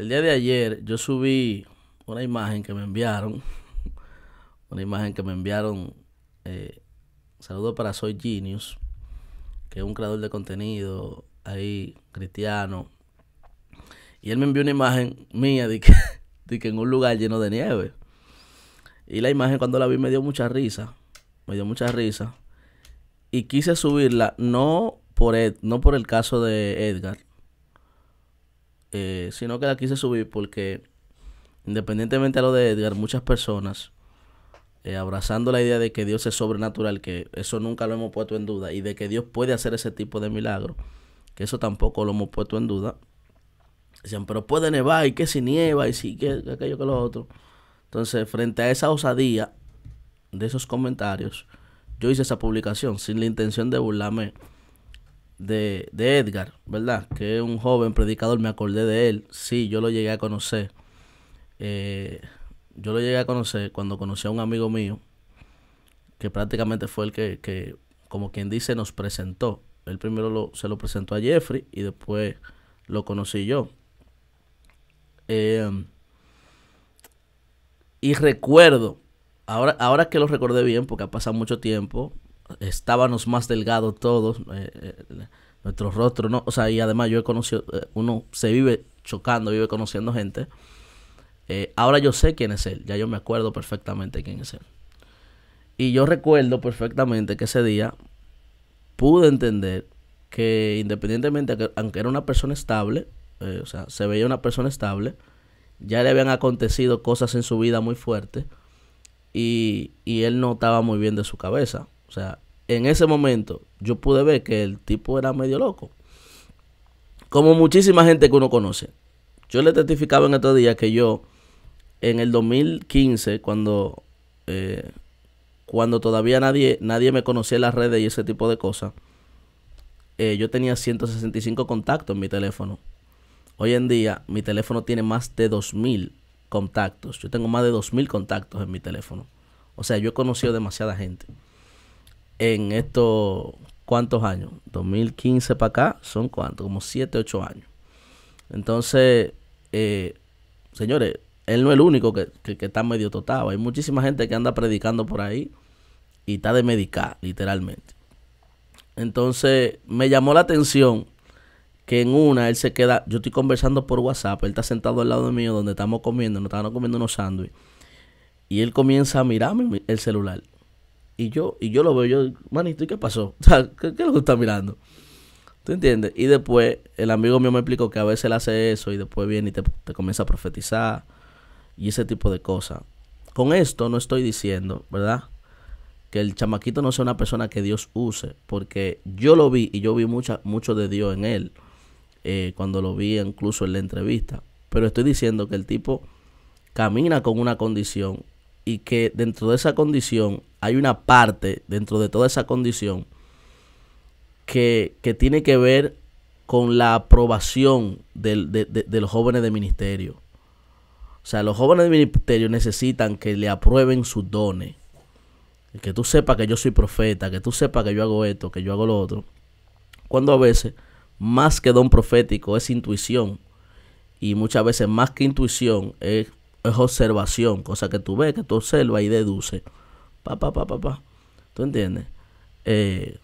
El día de ayer yo subí una imagen que me enviaron, una imagen que me enviaron, eh, saludo para Soy Genius, que es un creador de contenido ahí cristiano, y él me envió una imagen mía de que, en un lugar lleno de nieve. Y la imagen cuando la vi me dio mucha risa, me dio mucha risa, y quise subirla no por, no por el caso de Edgar, eh, sino que la quise subir porque independientemente a lo de Edgar, muchas personas eh, abrazando la idea de que Dios es sobrenatural, que eso nunca lo hemos puesto en duda, y de que Dios puede hacer ese tipo de milagro, que eso tampoco lo hemos puesto en duda. Decían, pero puede nevar, y que si nieva, y si que aquello que lo otro. Entonces, frente a esa osadía de esos comentarios, yo hice esa publicación sin la intención de burlarme de, de, Edgar, ¿verdad? Que es un joven predicador, me acordé de él. Sí, yo lo llegué a conocer. Eh, yo lo llegué a conocer cuando conocí a un amigo mío, que prácticamente fue el que, que como quien dice, nos presentó. Él primero se lo presentó a Jeffrey y después lo conocí yo. Em, y recuerdo, ahora, ahora que lo recordé bien, porque ha pasado mucho tiempo, estábamos más delgados todos, eh, eh, nuestro rostro, ¿no? O sea, y además yo he conocido, eh, uno se vive chocando, vive conociendo gente. ahora yo sé quién es él, ya yo me acuerdo perfectamente quién es él. Y yo recuerdo perfectamente que ese día pude entender que independientemente, que, aunque era una persona estable, o sea, se veía una persona estable, ya le habían acontecido cosas en su vida muy fuertes y, y él no estaba muy bien de su cabeza o sea, en ese momento yo pude ver que el tipo era medio loco. Como muchísima gente que uno conoce. Yo le testificaba en estos días que yo, en el 2015, cuando, eh, cuando todavía nadie, nadie me conocía en las redes y ese tipo de cosas, eh, yo tenía 165 contactos en mi teléfono. Hoy en día mi teléfono tiene más de 2.000 contactos. Yo tengo más de 2.000 contactos en mi teléfono. O sea, yo he conocido demasiada gente en estos cuántos años, 2015 para acá, son cuántos, como 7, 8 años. Entonces, eh, señores, él no es el único que, está medio totado. Hay muchísima gente que anda predicando por ahí y está de medicar, literalmente. Entonces, me llamó la atención que en una él se queda, yo estoy conversando por WhatsApp, él está sentado al lado mío donde estamos comiendo, nos estábamos comiendo unos sándwiches. Y él comienza a mirarme el celular. Y yo, y yo lo veo, yo, manito, ¿y qué pasó? ¿qué, es lo que está mirando? ¿Tú entiendes? Y después el amigo mío me explicó que a veces él hace eso y después viene y te, comienza a profetizar y ese tipo de cosas. Con esto no estoy diciendo, ¿verdad? Que el chamaquito no sea una persona que Dios use, porque yo lo vi y yo vi mucho de Dios en él eh, cuando lo vi incluso en la entrevista. Pero estoy diciendo que el tipo camina con una condición y que dentro de esa condición hay una parte, dentro de toda esa condición, que, tiene que ver con la aprobación de, de los jóvenes de ministerio. O sea, los jóvenes de ministerio necesitan que le aprueben sus dones. Que tú sepas que yo soy profeta, que tú sepas que yo hago esto, que yo hago lo otro. Cuando a veces, más que don profético, es intuición. Y muchas veces, más que intuición, es es observación, cosa que tú ves, que tú observas y deduces. Pa, pa, pa, pa, pa. ¿Tú entiendes? Eh,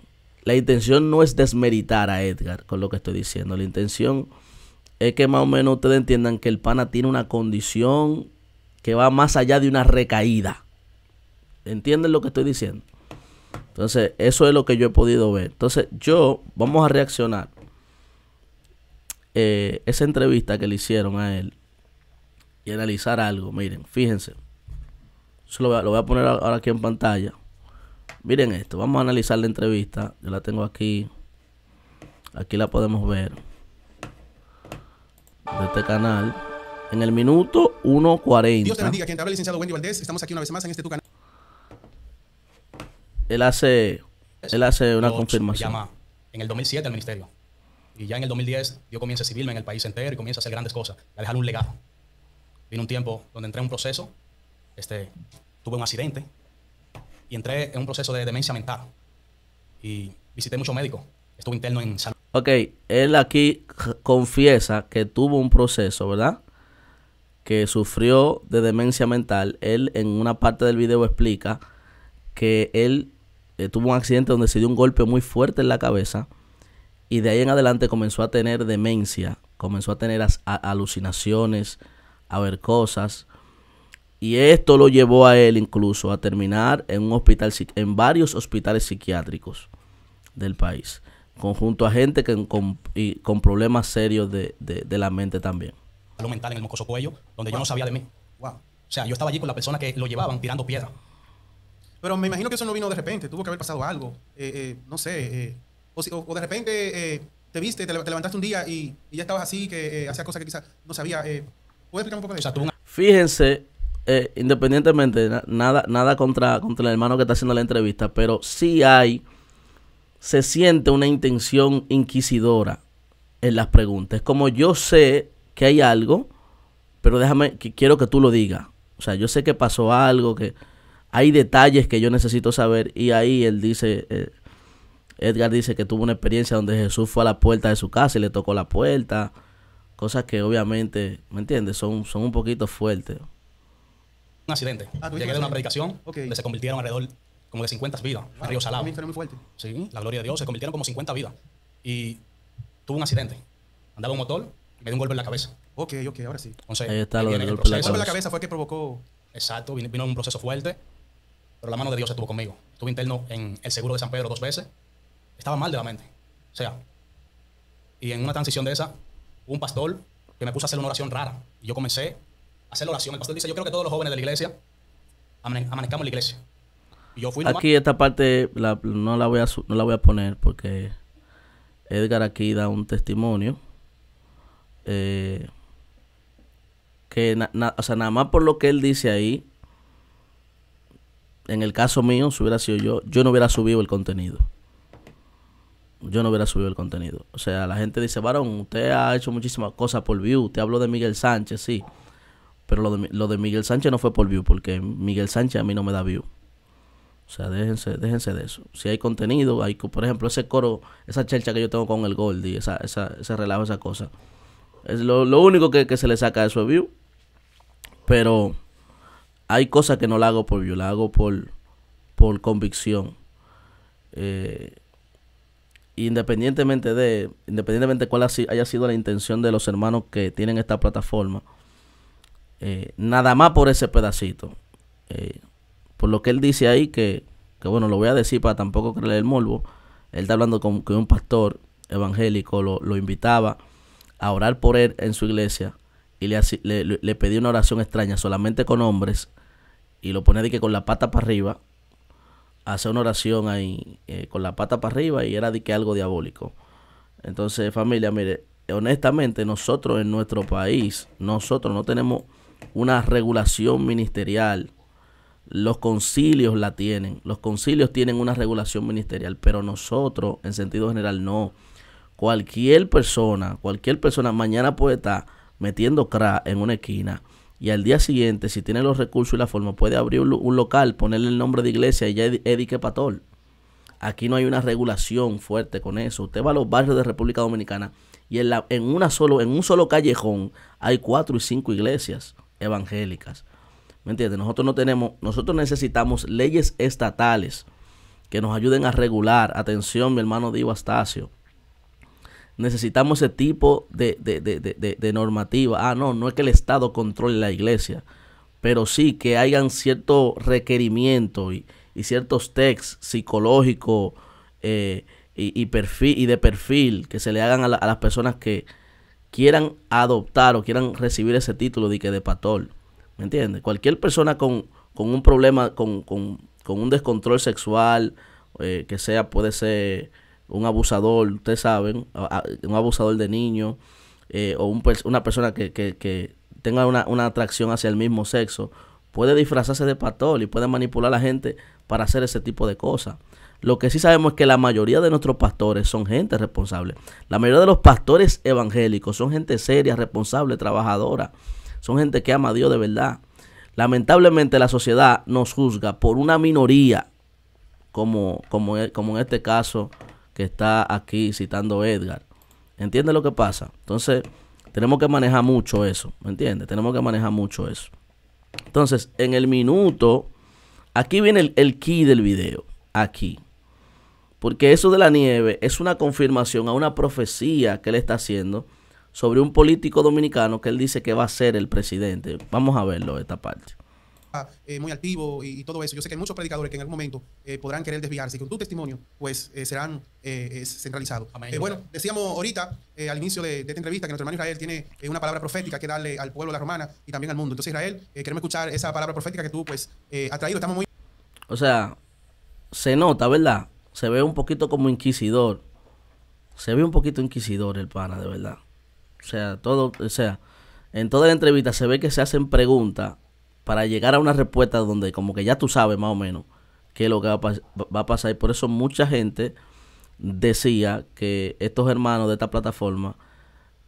la intención no es desmeritar a Edgar con lo que estoy diciendo. La intención es que más o menos ustedes entiendan que el pana tiene una condición que va más allá de una recaída. ¿Entienden lo que estoy diciendo? Entonces, eso es lo que yo he podido ver. Entonces, yo, vamos a reaccionar. Eh, esa entrevista que le hicieron a él y analizar algo. Miren, fíjense. Eso lo, voy a, poner ahora aquí en pantalla. Miren esto. Vamos a analizar la entrevista. Yo la tengo aquí. Aquí la podemos ver. De este canal. En el minuto 1.40. Dios te bendiga. Quien te licenciado Wendy Valdés. Estamos aquí una vez más en este tu canal. Él hace, él hace una confirmación. en el 2007 al ministerio. Y ya en el 2010 yo comienzo a civilme en el país entero y comienza a hacer grandes cosas. A dejar un legado. Vino un tiempo donde entré en un proceso, este, tuve un accidente y entré en un proceso de demencia mental. Y visité muchos médicos, estuve interno en salud. Ok, él aquí confiesa que tuvo un proceso, ¿verdad? Que sufrió de demencia mental. Él en una parte del video explica que él eh, tuvo un accidente donde se dio un golpe muy fuerte en la cabeza y de ahí en adelante comenzó a tener demencia, comenzó a tener alucinaciones, a ver cosas. Y esto lo llevó a él incluso a terminar en un hospital en varios hospitales psiquiátricos del país, conjunto a gente que, con, problemas serios de, la mente también. ...lo mental en el mocoso cuello, donde yo no sabía de mí. Wow. O sea, yo estaba allí con la persona que lo llevaban tirando piedra. Pero me imagino que eso no vino de repente, tuvo que haber pasado algo, eh, eh, no sé, eh, o, de repente te viste, te, levantaste un día y, y ya estabas así, que hacía cosas que quizás no sabía. Fíjense, eh, independientemente, nada, nada contra, contra el hermano que está haciendo la entrevista, pero sí hay, se siente una intención inquisidora en las preguntas. como yo sé que hay algo, pero déjame, que quiero que tú lo digas. O sea, yo sé que pasó algo, que hay detalles que yo necesito saber. Y ahí él dice, eh, Edgar dice que tuvo una experiencia donde Jesús fue a la puerta de su casa y le tocó la puerta. Cosas que obviamente, ¿me entiendes? Son, son un poquito fuertes. Un accidente. Ah, Llegué de una predicación okay. se convirtieron alrededor como de 50 vidas Río Salado. Sí, la gloria de Dios. Se convirtieron como 50 vidas. Y tuve un accidente. Andaba un motor me dio un golpe en la cabeza. Ok, ok, ahora sí. Ahí está lo del golpe en la cabeza. El golpe en la cabeza fue que provocó... Exacto, vino, vino un proceso fuerte, pero la mano de Dios estuvo conmigo. Estuve interno en el seguro de San Pedro dos veces. Estaba mal de la mente. O sea, y en una transición de esa, un pastor que me puso a hacer una oración rara. Y yo comencé a hacer la oración. El pastor dice, yo creo que todos los jóvenes de la iglesia amanezcamos en la iglesia. yo fui Aquí esta parte no, la voy a, no la voy a poner porque Edgar aquí da un testimonio. Eh, que nada más por lo que él dice ahí, en el caso mío, si hubiera sido yo, yo no hubiera subido el contenido yo no hubiera subido el contenido. O sea, la gente dice, varón, usted ha hecho muchísimas cosas por view. Usted habló de Miguel Sánchez, sí. Pero lo de, Miguel Sánchez no fue por view, porque Miguel Sánchez a mí no me da view. O sea, déjense, déjense de eso. Si hay contenido, hay, por ejemplo, ese coro, esa chelcha que yo tengo con el Goldie, esa, esa, ese relajo, esa cosa. Es lo, único que, se le saca de su view. Pero hay cosas que no la hago por view, la hago por, por convicción. Eh, independientemente de, independientemente cuál haya sido la intención de los hermanos que tienen esta plataforma, eh, nada más por ese pedacito. Eh, por lo que él dice ahí, que, que, bueno, lo voy a decir para tampoco creer el molvo, él está hablando con que un pastor evangélico lo, invitaba a orar por él en su iglesia y le, le, le pedía una oración extraña solamente con hombres y lo pone de que con la pata para arriba Hace una oración ahí eh, con la pata para arriba y era de que algo diabólico. Entonces, familia, mire, honestamente nosotros en nuestro país, nosotros no tenemos una regulación ministerial. Los concilios la tienen, los concilios tienen una regulación ministerial, pero nosotros en sentido general no. Cualquier persona, cualquier persona mañana puede estar metiendo crack en una esquina y al día siguiente, si tiene los recursos y la forma, puede abrir un, local, ponerle el nombre de iglesia y ya edique patol. Aquí no hay una regulación fuerte con eso. Usted va a los barrios de República Dominicana y en, una solo, en un solo callejón hay cuatro y cinco iglesias evangélicas. ¿Me entiendes? Nosotros no tenemos, nosotros necesitamos leyes estatales que nos ayuden a regular. Atención, mi hermano Diego Astacio necesitamos ese tipo de, normativa. Ah, no, no es que el Estado controle la iglesia, pero sí que hayan ciertos requerimientos y, ciertos textos psicológicos eh, y, y, y de perfil que se le hagan a, a, las personas que quieran adoptar o quieran recibir ese título de, que de pastor. ¿Me entiendes? Cualquier persona con, un problema, con, un descontrol sexual, eh, que sea, puede ser un abusador, ustedes saben, un abusador de niños eh, o una persona que, que, que tenga una, atracción hacia el mismo sexo, puede disfrazarse de pastor y puede manipular a la gente para hacer ese tipo de cosas. Lo que sí sabemos es que la mayoría de nuestros pastores son gente responsable. La mayoría de los pastores evangélicos son gente seria, responsable, trabajadora. Son gente que ama a Dios de verdad. Lamentablemente la sociedad nos juzga por una minoría, como, como, como en este caso que está aquí citando Edgar. entiende lo que pasa? Entonces, tenemos que manejar mucho eso, ¿me entiendes? Tenemos que manejar mucho eso. Entonces, en el minuto, aquí viene el, el key del video, aquí. Porque eso de la nieve es una confirmación a una profecía que él está haciendo sobre un político dominicano que él dice que va a ser el presidente. Vamos a verlo esta parte. Eh, muy activo y, todo eso. Yo sé que hay muchos predicadores que en algún momento eh, podrán querer desviarse y con tu testimonio, pues eh, serán centralizados. bueno, decíamos ahorita, al inicio de, esta entrevista, que nuestro hermano Israel tiene una palabra profética que darle al pueblo de la romana y también al mundo. Entonces, Israel, queremos escuchar esa palabra profética que tú, pues, has traído. Estamos muy. O sea, se nota, ¿verdad? Se ve un poquito como inquisidor. Se ve un poquito inquisidor el pana, de verdad. O sea, todo, o sea, en toda la entrevista se ve que se hacen preguntas para llegar a una respuesta donde como que ya tú sabes más o menos qué es lo que va a, pasar. Y por eso mucha gente decía que estos hermanos de esta plataforma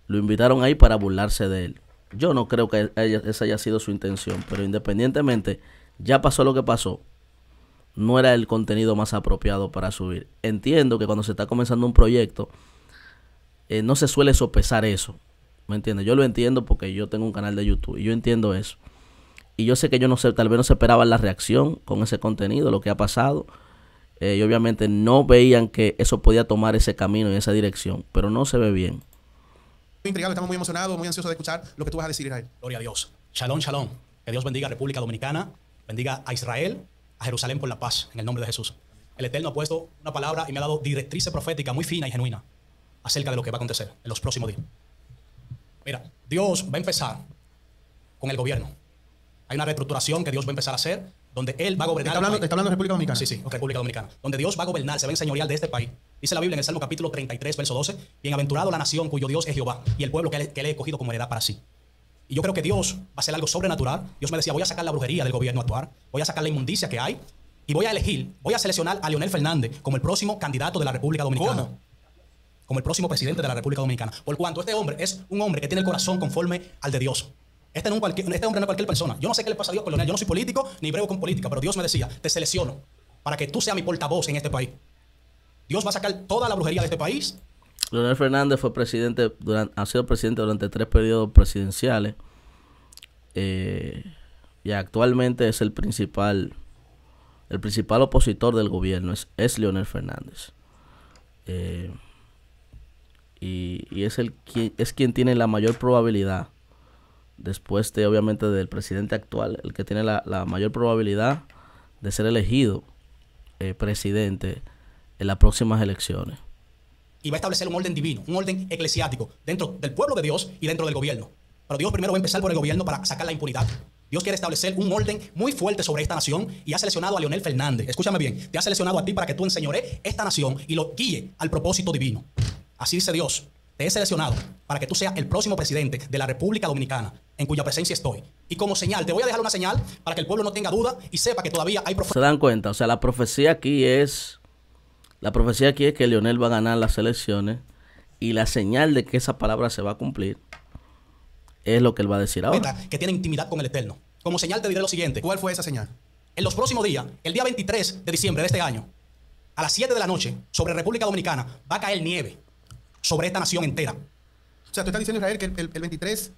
lo invitaron ahí para burlarse de él. Yo no creo que esa haya sido su intención, pero independientemente, ya pasó lo que pasó. No era el contenido más apropiado para subir. Entiendo que cuando se está comenzando un proyecto, eh, no se suele sopesar eso. ¿Me entiendes? Yo lo entiendo porque yo tengo un canal de YouTube y yo entiendo eso. Y yo sé que yo no sé, tal vez no se esperaban la reacción con ese contenido, lo que ha pasado. Eh, y obviamente no veían que eso podía tomar ese camino y esa dirección, pero no se ve bien. Intrigado, estamos muy emocionados, muy ansiosos de escuchar lo que tú vas a decir, Israel. Gloria a Dios. Shalom, shalom. Que Dios bendiga a República Dominicana, bendiga a Israel, a Jerusalén por la paz, en el nombre de Jesús. El Eterno ha puesto una palabra y me ha dado directrices profética muy fina y genuina acerca de lo que va a acontecer en los próximos días. Mira, Dios va a empezar con el gobierno. Hay una reestructuración que Dios va a empezar a hacer, donde Él va a gobernar. ¿Está hablando, de República Dominicana? Sí, sí, República Dominicana. Donde Dios va a gobernar, se va a enseñorear de este país. Dice la Biblia en el Salmo capítulo 33, verso 12, Bienaventurado la nación cuyo Dios es Jehová y el pueblo que le he escogido como heredad para sí. Y yo creo que Dios va a hacer algo sobrenatural. Dios me decía, voy a sacar la brujería del gobierno actual, voy a sacar la inmundicia que hay y voy a elegir, voy a seleccionar a Leonel Fernández como el próximo candidato de la República Dominicana. Como el próximo presidente de la República Dominicana. Por cuanto este hombre es un hombre que tiene el corazón conforme al de Dios. Este, no un cualquier, este hombre no es cualquier persona. Yo no sé qué le pasa a Dios, Yo no soy político ni brego con política, pero Dios me decía, te selecciono para que tú seas mi portavoz en este país. Dios va a sacar toda la brujería de este país. Leonel Fernández fue presidente, ha sido presidente durante tres periodos presidenciales. Eh, y actualmente es el principal, el principal opositor del gobierno, es, es Leonel Fernández. Eh, y, es, el, es quien tiene la mayor probabilidad después de obviamente del presidente actual, el que tiene la, mayor probabilidad de ser elegido eh, presidente en las próximas elecciones. Y va a establecer un orden divino, un orden eclesiástico, dentro del pueblo de Dios y dentro del gobierno. Pero Dios primero va a empezar por el gobierno para sacar la impunidad. Dios quiere establecer un orden muy fuerte sobre esta nación y ha seleccionado a Leonel Fernández. Escúchame bien, te ha seleccionado a ti para que tú enseñores esta nación y lo guíe al propósito divino. Así dice Dios te he seleccionado para que tú seas el próximo presidente de la República Dominicana, en cuya presencia estoy. Y como señal, te voy a dejar una señal para que el pueblo no tenga duda y sepa que todavía hay profecía. Se dan cuenta, o sea, la profecía aquí es, la profecía aquí es que Leonel va a ganar las elecciones y la señal de que esa palabra se va a cumplir es lo que él va a decir ahora. Que tiene intimidad con el Eterno. Como señal te diré lo siguiente. ¿Cuál fue esa señal? En los próximos días, el día 23 de diciembre de este año, a las 7 de la noche, sobre República Dominicana, va a caer nieve sobre esta nación entera. O sea, tú estás diciendo, Israel, que el, 23,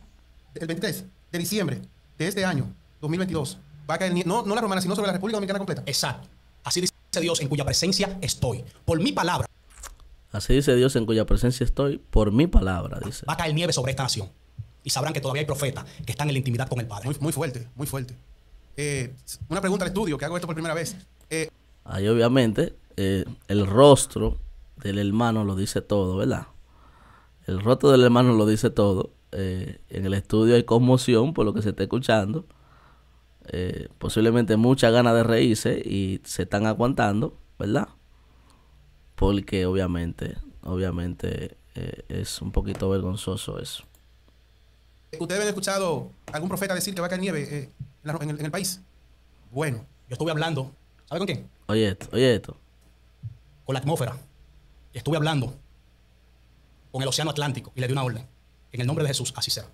el 23 de diciembre de este año, 2022, va a caer, no, no la romana, sino sobre la República Dominicana completa. Exacto. Así dice Dios, en cuya presencia estoy. Por mi palabra. Así dice Dios, en cuya presencia estoy. Por mi palabra, dice. Va a caer nieve sobre esta nación. Y sabrán que todavía hay profetas que están en la intimidad con el Padre. Muy, fuerte, muy fuerte. Eh, una pregunta al estudio, que hago esto por primera vez. Eh, Ahí obviamente eh, el rostro del hermano lo dice todo, ¿verdad? El roto del hermano lo dice todo. Eh, en el estudio hay conmoción por lo que se está escuchando. Eh, posiblemente mucha ganas de reírse y se están aguantando, ¿verdad? Porque obviamente, obviamente eh, es un poquito vergonzoso eso. ¿Ustedes han escuchado algún profeta decir que va a caer nieve en, el, en el país? Bueno, yo estuve hablando. ¿Sabe con quién? Oye esto, oye esto. Con la atmósfera estuve hablando con el Océano Atlántico y le di una orden. En el nombre de Jesús, así será.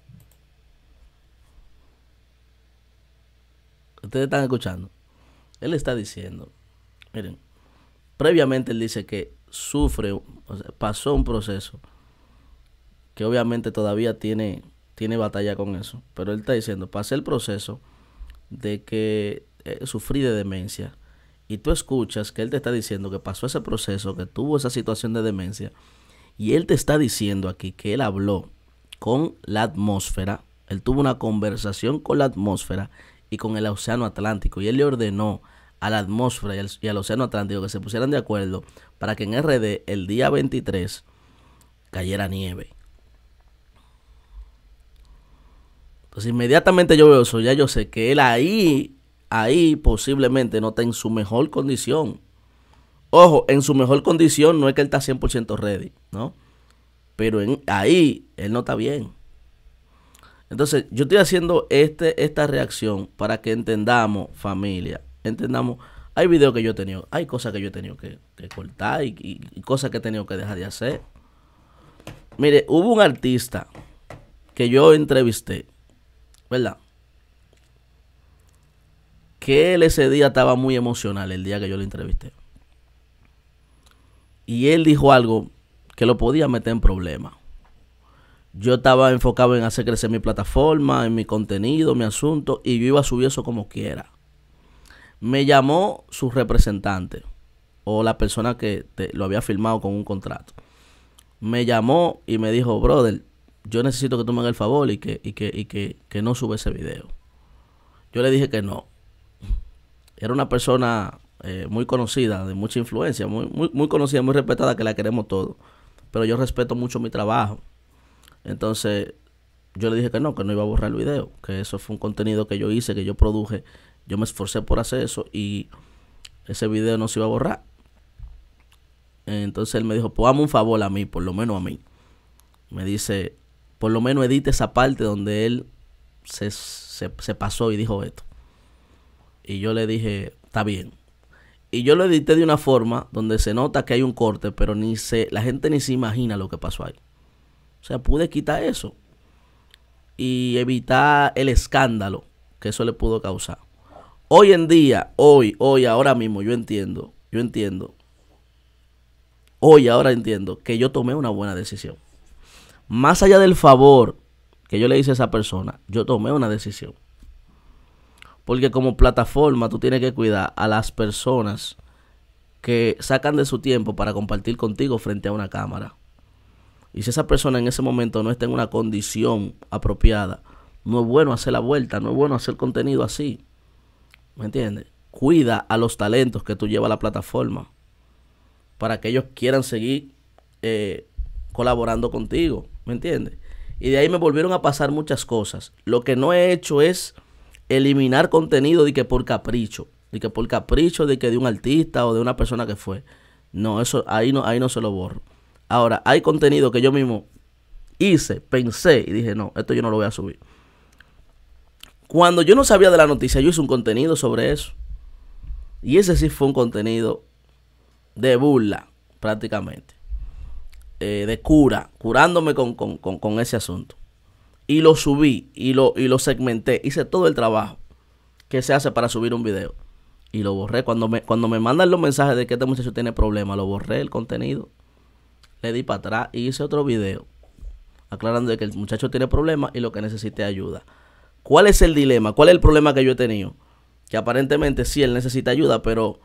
Ustedes están escuchando. Él está diciendo, miren, previamente él dice que sufre, pasó un proceso que obviamente todavía tiene, tiene batalla con eso, pero él está diciendo, pasé el proceso de que eh, sufrí de demencia, y tú escuchas que él te está diciendo que pasó ese proceso, que tuvo esa situación de demencia, y él te está diciendo aquí que él habló con la atmósfera, él tuvo una conversación con la atmósfera y con el Océano Atlántico, y él le ordenó a la atmósfera y al, Océano Atlántico que se pusieran de acuerdo para que en RD el día 23 cayera nieve. Entonces pues inmediatamente yo veo eso, ya yo sé que él ahí ahí posiblemente no está en su mejor condición. Ojo, en su mejor condición no es que él está 100% ready, ¿no? Pero en, ahí él no está bien. Entonces, yo estoy haciendo este, esta reacción para que entendamos, familia, entendamos, hay videos que yo he tenido, hay cosas que yo he tenido que, cortar y cosas que he tenido que dejar de hacer. Mire, hubo un artista que yo entrevisté, ¿verdad? que él ese día estaba muy emocional, el día que yo le entrevisté. Y él dijo algo que lo podía meter en problemas. Yo estaba enfocado en hacer crecer mi plataforma, en mi contenido, mi asunto, y yo iba a subir eso como quiera. Me llamó su representante o la persona que lo había firmado con un contrato. Me llamó y me dijo, brother, yo necesito que tú me hagas el favor y que, y que, que, que no sube ese video. Yo le dije que no era una persona eh, muy conocida, de mucha influencia, muy, muy, conocida, muy respetada, que la queremos todos. Pero yo respeto mucho mi trabajo. Entonces, yo le dije que no, que no iba a borrar el video, que eso fue un contenido que yo hice, que yo produje. Yo me esforcé por hacer eso y ese video no se iba a borrar. Entonces él me dijo, pues un favor a mí, por lo menos a mí. Me dice, por lo menos edite esa parte donde él se pasó y dijo esto. Y yo le dije, está bien. Y yo lo edité de una forma donde se nota que hay un corte, pero ni se, la gente ni se imagina lo que pasó ahí. O sea, pude quitar eso y evitar el escándalo que eso le pudo causar. Hoy en día, hoy, hoy, ahora mismo, yo entiendo, yo entiendo, hoy, ahora entiendo que yo tomé una buena decisión. Más allá del favor que yo le hice a esa persona, yo tomé una decisión. Porque como plataforma tú tienes que cuidar a las personas que sacan de su tiempo para compartir contigo frente a una cámara. Y si esa persona en ese momento no está en una condición apropiada, no es bueno hacer la vuelta, no es bueno hacer contenido así. ¿Me entiendes? Cuida a los talentos que tú llevas a la plataforma para que ellos quieran seguir eh, colaborando contigo. ¿Me entiendes? Y de ahí me volvieron a pasar muchas cosas. Lo que no he hecho es eliminar contenido de que por capricho, de que por capricho de que de un artista o de una persona que fue. No, eso ahí no ahí no se lo borro. Ahora, hay contenido que yo mismo hice, pensé y dije, "No, esto yo no lo voy a subir." Cuando yo no sabía de la noticia, yo hice un contenido sobre eso. Y ese sí fue un contenido de burla, prácticamente. Eh, de cura, curándome con, con, con ese asunto y lo subí y lo, y lo segmenté. Hice todo el trabajo que se hace para subir un video. Y lo borré. Cuando me, cuando me mandan los mensajes de que este muchacho tiene problemas, lo borré el contenido. Le di para atrás y hice otro video. Aclarando de que el muchacho tiene problemas y lo que necesita ayuda. ¿Cuál es el dilema? ¿Cuál es el problema que yo he tenido? Que aparentemente sí, él necesita ayuda, pero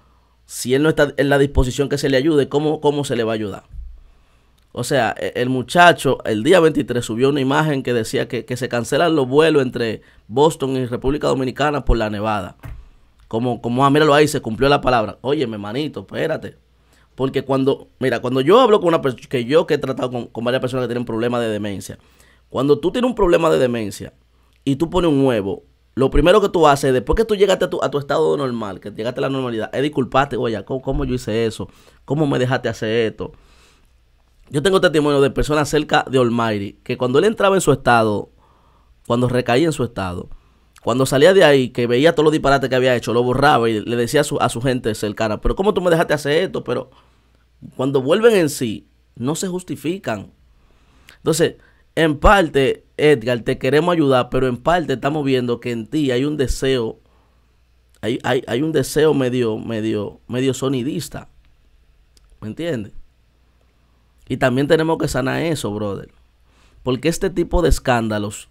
si él no está en la disposición que se le ayude, cómo se le va a ayudar? O sea, e, el muchacho el día 23 subió una imagen que decía que, se cancelan los vuelos entre Boston y República Dominicana por la nevada. Como, como, ah, míralo ahí, se cumplió la palabra. oye, mi hermanito, espérate. Porque cuando, mira, cuando yo hablo con una persona, que yo que he tratado con, varias personas que tienen problemas de demencia, cuando tú tienes un problema de demencia y tú pones un huevo, lo primero que tú haces, después que tú llegaste a tu, a tu estado normal, que llegaste a la normalidad, es disculparte, oye, ¿cómo yo hice eso? ¿Cómo me dejaste hacer esto? Yo tengo testimonio de personas cerca de Almighty que cuando él entraba en su estado, cuando recaía en su estado, cuando salía de ahí, que veía todos los disparates que había hecho, lo borraba y le decía a su, gente cercana, pero ¿cómo tú me dejaste hacer esto? Pero cuando vuelven en sí, no se justifican. Entonces, en parte, Edgar, te queremos ayudar, pero en parte estamos viendo que en ti hay un deseo, hay, hay un deseo medio, medio, medio sonidista. ¿Me entiendes? Y también tenemos que sanar eso, brother. Porque este tipo de escándalos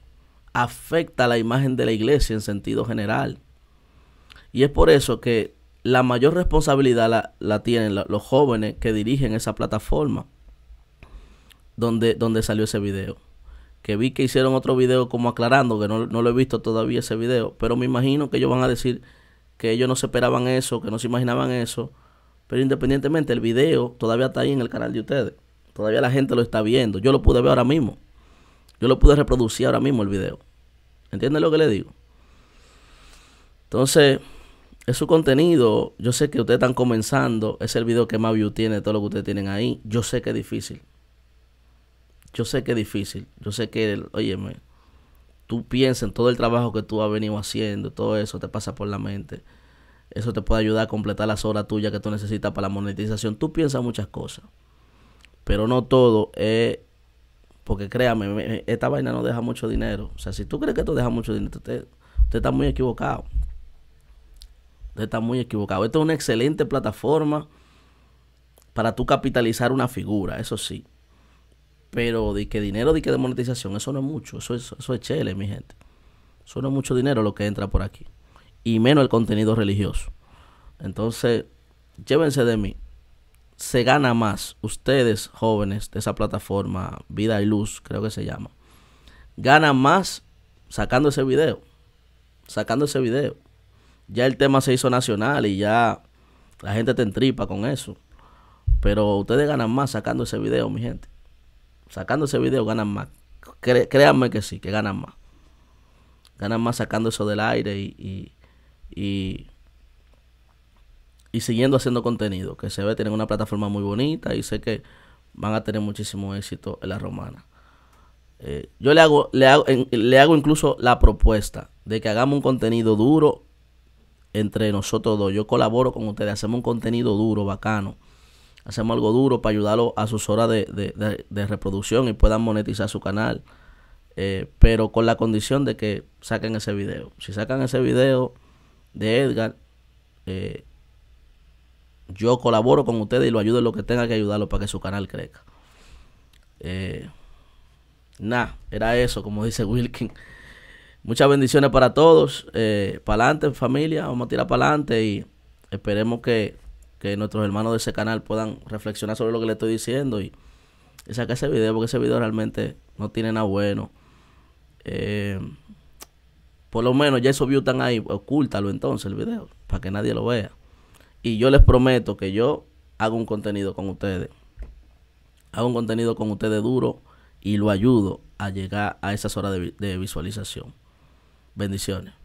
afecta la imagen de la iglesia en sentido general. Y es por eso que la mayor responsabilidad la, tienen los jóvenes que dirigen esa plataforma donde, donde salió ese video. Que vi que hicieron otro video como aclarando, que no, no lo he visto todavía ese video, pero me imagino que ellos van a decir que ellos no se esperaban eso, que no se imaginaban eso, pero independientemente el video todavía está ahí en el canal de ustedes. Todavía la gente lo está viendo. Yo lo pude ver ahora mismo. Yo lo pude reproducir ahora mismo el video. ¿Entiendes lo que le digo? Entonces, es su contenido. Yo sé que ustedes están comenzando. Es el video que más view tiene todo lo que ustedes tienen ahí. Yo sé que es difícil. Yo sé que es difícil. Yo sé que, óyeme, tú piensas en todo el trabajo que tú has venido haciendo. Todo eso te pasa por la mente. Eso te puede ayudar a completar las horas tuyas que tú necesitas para la monetización. Tú piensas muchas cosas pero no todo es... Porque créame, esta vaina no deja mucho dinero. O sea, si tú crees que esto deja mucho dinero, usted, está muy equivocado. Usted está muy equivocado. Esto es una excelente plataforma para tú capitalizar una figura, eso sí. Pero de que dinero, de que de monetización, eso no es mucho. Eso es, eso mi gente. Eso no es mucho dinero lo que entra por aquí. Y menos el contenido religioso. Entonces, llévense de mí se gana más, ustedes jóvenes de esa plataforma Vida y Luz, creo que se llama, ganan más sacando ese video, sacando ese video. Ya el tema se hizo nacional y ya la gente te entripa con eso. Pero ustedes ganan más sacando ese video, mi gente. Sacando ese video ganan más. créanme que sí, que ganan más. Ganan más sacando eso del aire y y siguiendo haciendo contenido, que se ve, tienen una plataforma muy bonita y sé que van a tener muchísimo éxito en la romana. Eh, yo le hago, le, hago, le hago incluso la propuesta de que hagamos un contenido duro entre nosotros dos. Yo colaboro con ustedes, hacemos un contenido duro, bacano. Hacemos algo duro para ayudarlo a sus horas de, reproducción y puedan monetizar su canal. Eh, pero con la condición de que saquen ese video. Si sacan ese video de Edgar, eh, yo colaboro con ustedes y lo ayudo en lo que tenga que ayudarlo para que su canal crezca. Eh, Nada, era eso, como dice Wilkin. Muchas bendiciones para todos. Eh, para adelante, familia. Vamos a tirar para adelante y esperemos que, que, nuestros hermanos de ese canal puedan reflexionar sobre lo que le estoy diciendo y, sacar ese video, porque ese video realmente no tiene nada bueno. Eh, por lo menos ya esos views están ahí. Ocúltalo entonces el video, para que nadie lo vea. Y yo les prometo que yo hago un contenido con ustedes. Hago un contenido con ustedes duro y lo ayudo a llegar a esas horas de, de visualización. Bendiciones.